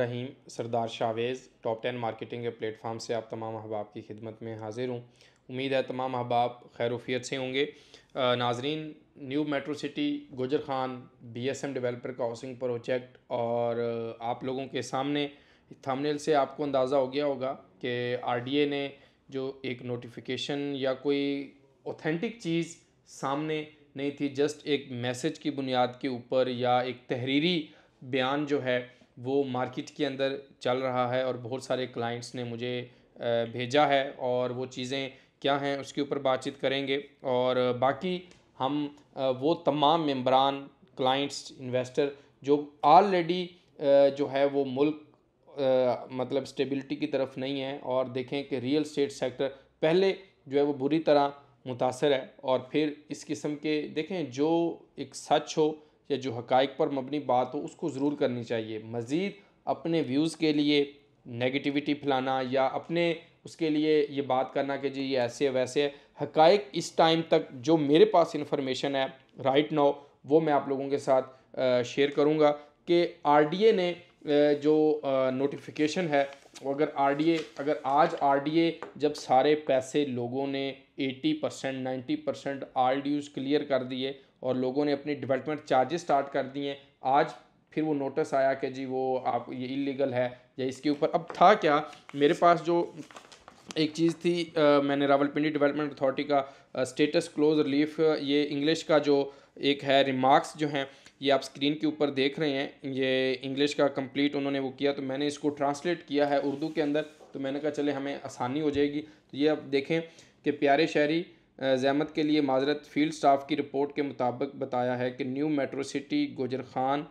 रहीम Sardar Shavez top ten marketing के platform से आप तमाम अहबाब की खिदमत में हाजिर हूँ उम्मीद है तमाम अहबाब खैरूफियत से होंगे नाजरीन new metro city Gujar Khan B S M developer का हाउसिंग प्रोजेक्ट और आप लोगों के सामने थमनेल से आपको अंदाज़ा हो गया होगा कि आर डी ए ने जो एक नोटिफिकेशन या कोई ऑथेंटिक चीज़ सामने नहीं थी जस्ट एक मैसेज की बुनियाद के ऊपर या एक तहरीरी बयान जो है वो मार्केट के अंदर चल रहा है और बहुत सारे क्लाइंट्स ने मुझे भेजा है और वो चीज़ें क्या हैं उसके ऊपर बातचीत करेंगे और बाकी हम वो तमाम मम्बरान क्लाइंट्स इन्वेस्टर जो ऑलरेडी जो है वो मुल्क मतलब स्टेबिलिटी की तरफ नहीं है और देखें कि रियल स्टेट सेक्टर पहले जो है वो बुरी तरह मुतासर है और फिर इस किस्म के देखें जो एक सच हो या जो हक पर मबनी बात हो उसको ज़रूर करनी चाहिए मज़ीद अपने व्यूज़ के लिए नेगेटिविटी फैलाना या अपने उसके लिए ये बात करना कि जी ये ऐसे है वैसे है हकाइक इस टाइम तक जो मेरे पास इंफॉर्मेशन है राइट नाउ वो मैं आप लोगों के साथ शेयर करूँगा कि आर ने जो नोटिफिकेशन है वो अगर आरडीए अगर आज आरडीए जब सारे पैसे लोगों ने 80 परसेंट नाइन्टी परसेंट आर यूज क्लियर कर दिए और लोगों ने अपनी डेवलपमेंट चार्जेस स्टार्ट कर दिए आज फिर वो नोटिस आया कि जी वो आप ये इलीगल है या इसके ऊपर अब था क्या मेरे पास जो एक चीज़ थी आ, मैंने रावलपिंडी डेवलपमेंट अथॉरिटी का स्टेटस क्लोज रिलीफ ये इंग्लिश का जो एक है रिमार्क्स जो हैं ये आप स्क्रीन के ऊपर देख रहे हैं ये इंग्लिश का कंप्लीट उन्होंने वो किया तो मैंने इसको ट्रांसलेट किया है उर्दू के अंदर तो मैंने कहा चले हमें आसानी हो जाएगी तो ये आप देखें कि प्यारे शहरी जहमत के लिए माजरत फील्ड स्टाफ की रिपोर्ट के मुताबिक बताया है कि new metro city Gujar Khan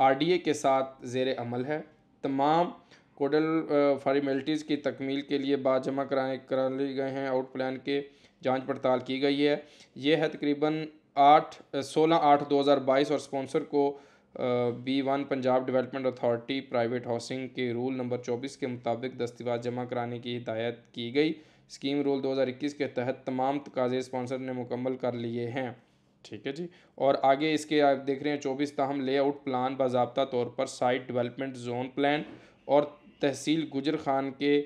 are D ए के साथ जेर अमल है तमाम कोडल फार्मेलिटीज़ की तकमील के लिए बात जमा कराए करा लिए गए हैं आउट प्लान के जांच पड़ताल की गई है यह है तकरीबन आठ सोलह आठ दो हज़ार बाईस और स्पॉन्सर को B one Punjab development authority private housing के रूल नंबर चौबीस के मुताबिक दस्तीवाज जमा कराने की हिदायत की गई स्कीम रूल 2021 के तहत तमाम तकाजे स्पॉन्सर ने मुकम्मल कर लिए हैं ठीक है जी और आगे इसके आप देख रहे हैं चौबीस तहम लेआउट प्लान बाबा तौर पर साइट डेवलपमेंट जोन प्लान और तहसील गुजर खान के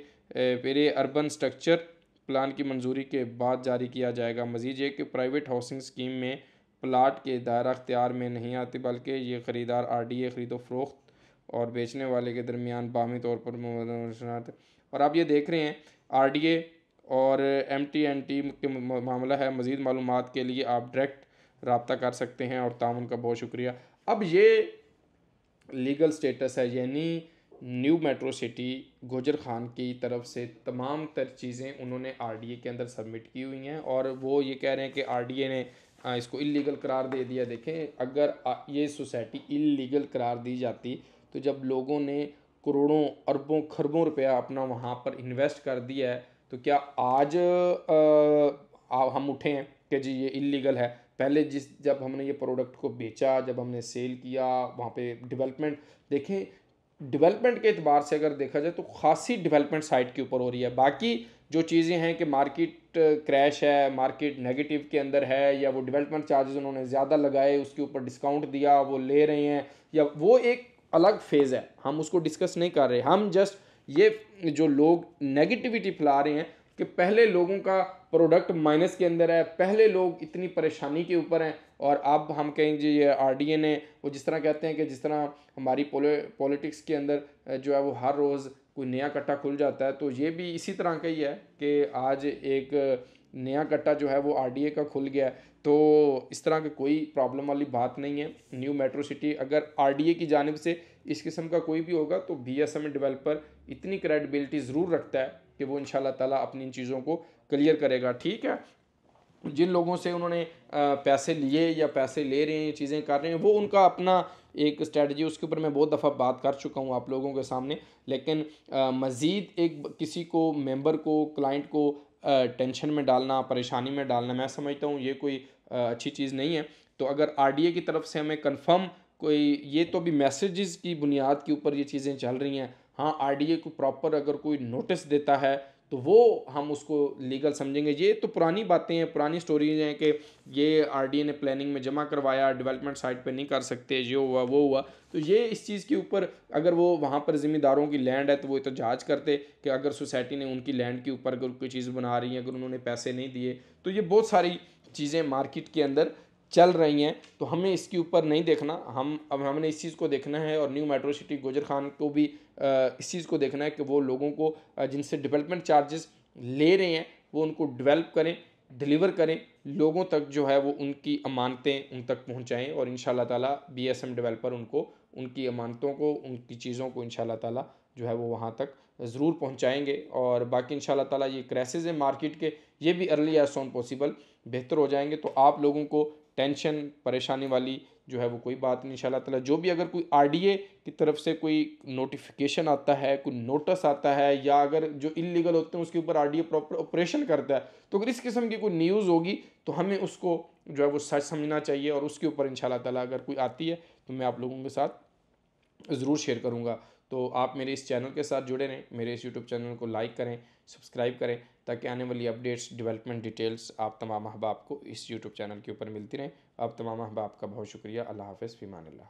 पेरे अर्बन स्ट्रक्चर प्लान की मंजूरी के बाद जारी किया जाएगा मजीद ये कि प्राइवेट हाउसिंग स्कीम में प्लाट के दायरा अख्तियार में नहीं आते बल्कि ये ख़रीदार आर डी ए ख़रीदो फरोख्त और बेचने वाले के दरमियान बाहमी तौर पर और आप ये देख रहे हैं आर डी ए और एम टी एन टी के मामला है मज़ीद मालूम के लिए आप डायरेक्ट रबता कर सकते हैं और ताउन का बहुत शुक्रिया अब ये लीगल स्टेटस है यानी new metro city Gujar Khan की तरफ से तमाम तर चीज़ें उन्होंने आरडीए के अंदर सबमिट की हुई हैं और वो ये कह रहे हैं कि आरडीए ने इसको इलीगल करार दे दिया देखें अगर ये सोसाइटी इलीगल करार दी जाती तो जब लोगों ने करोड़ों अरबों खरबों रुपया अपना वहाँ पर इन्वेस्ट कर दिया है तो क्या आज आ, आ, हम उठे हैं कि जी ये इलीगल है पहले जिस जब हमने ये प्रोडक्ट को बेचा जब हमने सेल किया वहाँ पे डेवलपमेंट देखें डेवलपमेंट के अतबार से अगर देखा जाए तो खासी डेवलपमेंट साइट के ऊपर हो रही है बाकी जो चीज़ें हैं कि मार्केट क्रैश uh, है मार्केट नेगेटिव के अंदर है या वो डेवलपमेंट चार्जेस उन्होंने ज़्यादा लगाए उसके ऊपर डिस्काउंट दिया वो ले रहे हैं या वो एक अलग फेज़ है हम उसको डिस्कस नहीं कर रहे हम जस्ट ये जो लोग नेगेटिविटी फैला रहे हैं कि पहले लोगों का प्रोडक्ट माइनस के अंदर है पहले लोग इतनी परेशानी के ऊपर हैं और अब हम कहें जी ये आर डी ए ए वो जिस तरह कहते हैं कि जिस तरह हमारी पॉलिटिक्स के अंदर जो है वो हर रोज़ कोई नया कट्टा खुल जाता है तो ये भी इसी तरह का ही है कि आज एक नया कट्टा जो है वो आर डी ए का खुल गया है तो इस तरह की कोई प्रॉब्लम वाली बात नहीं है न्यू मेट्रो सिटी अगर आर डी ए की जानब से इस किस्म का कोई भी होगा तो बी एस एम डेवलपर इतनी क्रेडिबिलिटी ज़रूर रखता है कि वो इन ताला अपनी इन चीज़ों को क्लियर करेगा ठीक है जिन लोगों से उन्होंने पैसे लिए या पैसे ले रहे हैं चीज़ें कर रहे हैं वो उनका अपना एक स्ट्रेटजी उसके ऊपर मैं बहुत दफ़ा बात कर चुका हूँ आप लोगों के सामने लेकिन मज़ीद एक किसी को मेंबर को क्लाइंट को टेंशन में डालना परेशानी में डालना मैं समझता हूँ ये कोई अच्छी चीज़ नहीं है तो अगर आर की तरफ से हमें कन्फर्म कोई ये तो अभी मैसेजेस की बुनियाद के ऊपर ये चीज़ें चल रही हैं हाँ आर को प्रॉपर अगर कोई नोटिस देता है तो वो हम उसको लीगल समझेंगे ये तो पुरानी बातें हैं पुरानी स्टोरीज हैं कि ये आर ने प्लानिंग में जमा करवाया डेवलपमेंट साइट पे नहीं कर सकते ये हुआ वो हुआ तो ये इस चीज़ के ऊपर अगर वो वहाँ पर ज़िम्मेदारों की लैंड है तो वो जाँच करते कि अगर सोसाइटी ने उनकी लैंड के ऊपर अगर कोई चीज़ बना रही है अगर उन्होंने पैसे नहीं दिए तो ये बहुत सारी चीज़ें मार्केट के अंदर चल रही हैं तो हमें इसके ऊपर नहीं देखना हम अब हमने इस चीज़ को देखना है और new metro city Gujar Khan को भी इस चीज़ को देखना है कि वो लोगों को जिनसे डेवलपमेंट चार्जेस ले रहे हैं वो उनको डेवलप करें डिलीवर करें लोगों तक जो है वो उनकी अमानतें उन तक पहुंचाएं और इन एस एम डेवलपर उनको उनकी अमानतों को उनकी चीज़ों को इन ताला जो है वो वहाँ तक ज़रूर पहुँचाएँगे और बाकी इन ताला ये क्रैसेज हैं मार्केट के ये भी अर्ली एज सोन पॉसिबल बेहतर हो जाएंगे तो आप लोगों को टेंशन परेशानी वाली जो है वो कोई बात नहीं इंशाल्लाह ताला जो भी अगर कोई ए की तरफ से कोई नोटिफिकेशन आता है कोई नोटिस आता है या अगर जो इलीगल होते हैं उसके ऊपर ए प्रॉपर ऑपरेशन करता है तो अगर इस किस्म की कोई न्यूज़ होगी तो हमें उसको जो है वो सच समझना चाहिए और उसके ऊपर इन ताला अगर कोई आती है तो मैं आप लोगों के साथ ज़रूर शेयर करूँगा तो आप मेरे इस चैनल के साथ जुड़े रहें मेरे इस यूट्यूब चैनल को लाइक करें सब्सक्राइब करें ताकि आने वाली अपडेट्स डेवलपमेंट डिटेल्स आप तमाम अहबाब को इस यूट्यूब चैनल के ऊपर मिलती रहें आप तमाम अहबाब का बहुत शुक्रिया अल्लाह हाफ़ फ़ीमान